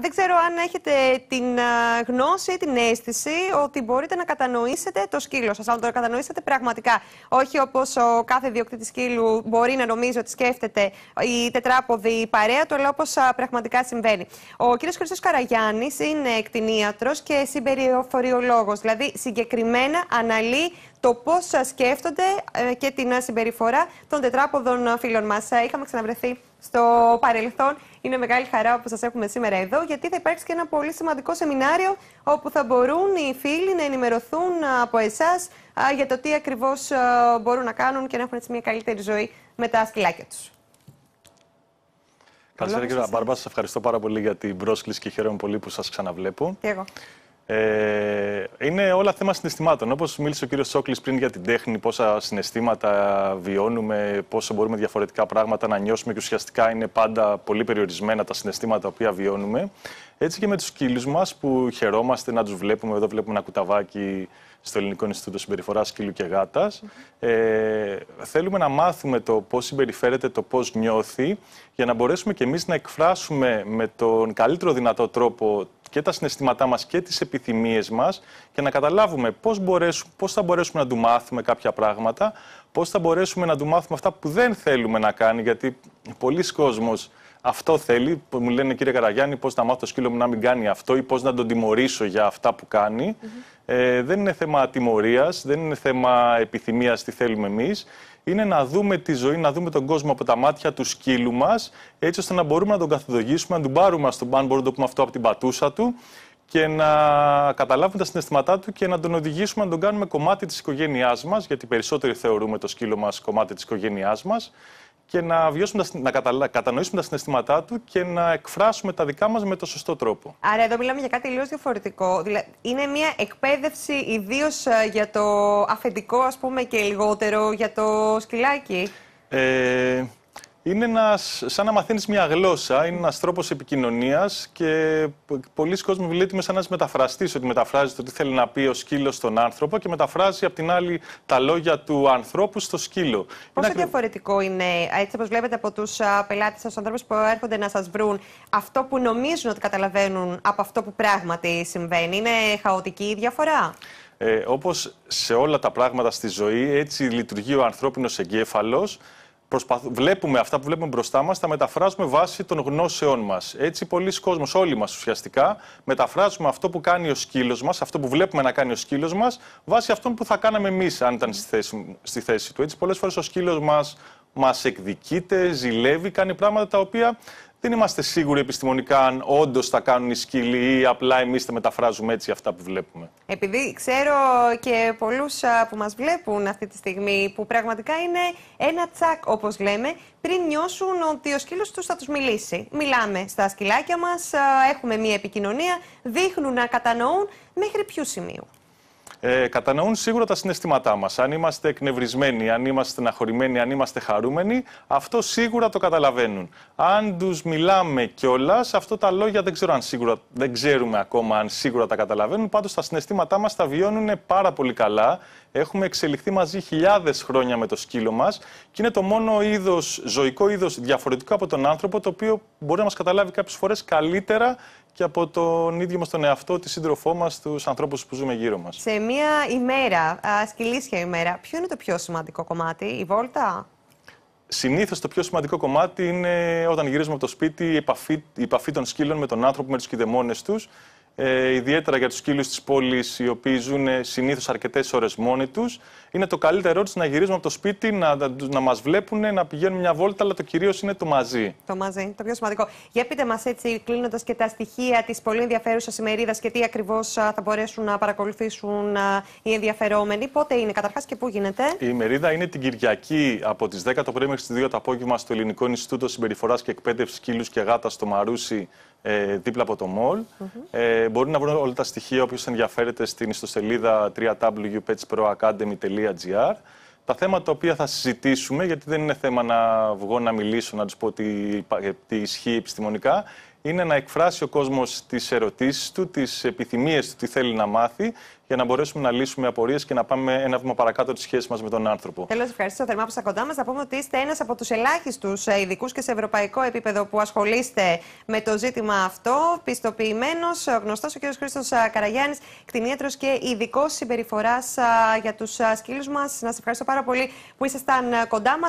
δεν ξέρω αν έχετε την ε, γνώση ή την αίσθηση ότι μπορείτε να κατανοήσετε το σκύλο σας, αλλά το κατανοήσετε πραγματικά. Όχι όπως ο κάθε διοκτήτης σκύλου μπορεί να νομίζει ότι σκέφτεται η τετράποδη η παρέα του, αλλά όπως πραγματικά συμβαίνει. Ο κύριος Χρήστος Καραγιάννης είναι εκτινίατρος και συμπεριφοριολόγος, δηλαδή συγκεκριμένα αναλύει το σκυλο σας αν το κατανοησετε πραγματικα οχι οπως ο καθε διοκτητη σκυλου μπορει να νομιζει οτι σκεφτεται η τετραποδη παρεα του αλλα οπως πραγματικα συμβαινει ο κυριος Χρυσός καραγιαννης ειναι εκτινιατρος και συμπεριφοριολογος δηλαδη συγκεκριμενα αναλυει το πω σκεφτονται ε, και την συμπεριφορά των τετράποδων φίλων μας. Ε, είχαμε ξαναβρεθεί στο παρελθόν είναι μεγάλη χαρά που σας έχουμε σήμερα εδώ, γιατί θα υπάρξει και ένα πολύ σημαντικό σεμινάριο όπου θα μπορούν οι φίλοι να ενημερωθούν από εσάς για το τι ακριβώς μπορούν να κάνουν και να έχουν έτσι μια καλύτερη ζωή με τα σκυλάκια τους. Καλησπέρα κύριε Μπαρμπά, σας ευχαριστώ πάρα πολύ για την πρόσκληση και χαίρομαι πολύ που σας ξαναβλέπω. Και εγώ. Ε, είναι όλα θέμα συναισθημάτων. Όπως μίλησε ο κύριος Σόκλης πριν για την τέχνη, πόσα συναισθήματα βιώνουμε, πόσο μπορούμε διαφορετικά πράγματα να νιώσουμε και ουσιαστικά είναι πάντα πολύ περιορισμένα τα συναισθήματα τα οποία βιώνουμε. Έτσι και με τους κύλου μας που χαιρόμαστε να τους βλέπουμε. Εδώ βλέπουμε ένα κουταβάκι στο Ελληνικό Ινστιτούτο Συμπεριφοράς Σκύλου και γατα Ε, θέλουμε να μάθουμε το πώς συμπεριφέρεται, το πώς νιώθει, για να μπορέσουμε κι εμείς να εκφράσουμε με τον καλύτερο δυνατό τρόπο και τα συναισθήματά μας και τις επιθυμίες μας και να καταλάβουμε πώς, μπορέσουμε, πώς θα μπορέσουμε να του μάθουμε κάποια πράγματα, πώς θα μπορέσουμε να του μάθουμε αυτά που δεν θέλουμε να κάνει, γιατί πολλοί κόσμος αυτό θέλει, μου λένε κύριε Καραγιάννη πώς να μάθω το σκύλο μου να μην κάνει αυτό ή πώς να τον τιμωρήσω για αυτά που κάνει ε, δεν είναι θέμα τιμωρία, δεν είναι θέμα επιθυμίας τι θέλουμε εμείς. Είναι να δούμε τη ζωή, να δούμε τον κόσμο από τα μάτια του σκύλου μας, έτσι ώστε να μπορούμε να τον καθοδογήσουμε, να τον πάρουμε στον πάνω. μπορούμε να το πούμε αυτό από την πατούσα του και να καταλάβουμε τα συναισθήματά του και να τον οδηγήσουμε να τον κάνουμε κομμάτι της οικογένειάς μας, γιατί περισσότεροι θεωρούμε το σκύλο μας κομμάτι της οικογένειάς μας και να, βιώσουμε να κατανοήσουμε τα συναισθήματά του και να εκφράσουμε τα δικά μας με το σωστό τρόπο. Άρα εδώ μιλάμε για κάτι λίγο διαφορετικό. Δηλαδή, είναι μια εκπαίδευση ιδίως ε, για το αφεντικό ας πούμε και λιγότερο για το σκυλάκι. Ε, είναι σαν να μαθαίνεις μια γλώσσα, είναι ένας τρόπος επικοινωνίας και πολλοί κόσμοι βλέπουν σαν ένας μεταφραστής ότι μεταφράζει το τι θέλει να πει ο σκύλος στον άνθρωπο και μεταφράζει απ' την άλλη τα λόγια του ανθρώπου στο σκύλο. Πόσο διαφορετικό είναι, έτσι όπως βλέπετε από τους πελάτες σας, τους ανθρώπους που έρχονται να σας βρουν, αυτό που νομίζουν ότι καταλαβαίνουν από αυτό που πράγματι συμβαίνει. Είναι χαοτική η διαφορά. Ε, όπως σε όλα τα πράγματα στη ζωή, έτσι λειτουργεί ο ανθρώπινος εγκέφαλος βλέπουμε αυτά που βλέπουμε μπροστά μας, τα μεταφράζουμε βάσει των γνώσεών μας. Έτσι, πολλοί κόσμοι, όλοι μας ουσιαστικά, μεταφράζουμε αυτό που κάνει ο σκύλος μας, αυτό που βλέπουμε να κάνει ο σκύλος μας, βάσει αυτών που θα κάναμε εμείς, αν ήταν στη θέση, στη θέση του. Έτσι, πολλές φορές ο σκύλος μας, μας εκδικείται, ζηλεύει, κάνει πράγματα τα οποία δεν είμαστε σίγουροι επιστημονικά αν όντως τα κάνουν οι σκύλοι ή απλά εμείς τα μεταφράζουμε έτσι αυτά που βλέπουμε. Επειδή ξέρω και πολλούς που μας βλέπουν αυτή τη στιγμή, που πραγματικά είναι ένα τσακ, όπως λέμε, πριν νιώσουν ότι ο σκύλος τους θα τους μιλήσει. Μιλάμε στα σκυλάκια μας, έχουμε μία επικοινωνία, δείχνουν να κατανοούν μέχρι ποιο σημείο ε, κατανοούν σίγουρα τα συναισθήματά μας. Αν είμαστε εκνευρισμένοι, αν είμαστε στεναχωρημένοι, αν είμαστε χαρούμενοι, αυτό σίγουρα το καταλαβαίνουν. Αν τους μιλάμε κιόλας, αυτά τα λόγια δεν, ξέρω αν σίγουρα, δεν ξέρουμε ακόμα αν σίγουρα τα καταλαβαίνουν. Πάντως τα συναισθήματά μας τα βιώνουν πάρα πολύ καλά. Έχουμε εξελιχθεί μαζί χιλιάδες χρόνια με το σκύλο μας και είναι το μόνο είδος, ζωικό είδος διαφορετικό από τον άνθρωπο, το οποίο μπορεί να μας καταλάβει κάποιες φορές καλύτερα και από τον ίδιο μας τον εαυτό, τη σύντροφό μας, τους ανθρώπους που ζούμε γύρω μας. Σε μία ημέρα, σκυλίσια ημέρα, ποιο είναι το πιο σημαντικό κομμάτι, η βόλτα? Συνήθως το πιο σημαντικό κομμάτι είναι όταν γυρίζουμε από το σπίτι η επαφή, η επαφή των σκύλων με τον άνθρωπο, με τους κηδεμόνες τους ε, ιδιαίτερα για τους κύλου της πόλης, οι οποίοι ζουν ε, συνήθως αρκετές ώρες μόνοι τους, είναι το καλύτερό τους να γυρίζουμε από το σπίτι, να, να, να μας βλέπουν, να πηγαίνουν μια βόλτα, αλλά το κυρίως είναι το μαζί. Το μαζί, το πιο σημαντικό. Για πείτε μας έτσι, κλείνοντας και τα στοιχεία της πολύ ενδιαφέρουσας ημερίδας και τι ακριβώς θα μπορέσουν να παρακολουθήσουν οι ενδιαφερόμενοι. Πότε είναι καταρχάς και πού γίνεται. Η ημερίδα είναι την Κυριακή από τις 10 το πρωί μέχρι τις 2 το απόγευμα στο Ελληνικό Ινστιτούτο Συμπεριφοράς και Εκπαίδευσης κύλου και Γάτας στο Μαρούσι ε, δίπλα από το μολ. ε, μπορεί να βρουν όλα τα στοιχεία όποιος ενδιαφέρεται στην ιστοσελίδα www.petsproacademy.gr τα θέματα τα οποία θα συζητήσουμε, γιατί δεν είναι θέμα να βγω να μιλήσω, να τους πω τι, ε, τι ισχύει επιστημονικά, είναι να εκφράσει ο κόσμος τις ερωτήσεις του, τις επιθυμίες του, τι θέλει να μάθει, για να μπορέσουμε να λύσουμε απορίες και να πάμε ένα βήμα παρακάτω τη σχέση μας με τον άνθρωπο. Θέλω να σα ευχαριστήσω θερμά που είστε κοντά μας. Να πούμε ότι είστε ένας από τους ελάχιστους ε, ειδικούς και σε ευρωπαϊκό επίπεδο που ασχολείστε με το ζήτημα αυτό. Πιστοποιημένος, ε, γνωστός ο κ. Χρήστος ε, Καραγιάννης, κτηνίατρος και ειδικός συμπεριφοράς για τους σκύλους μας. Να σας ευχαριστώ πάρα πολύ που ήσασταν κοντά μας.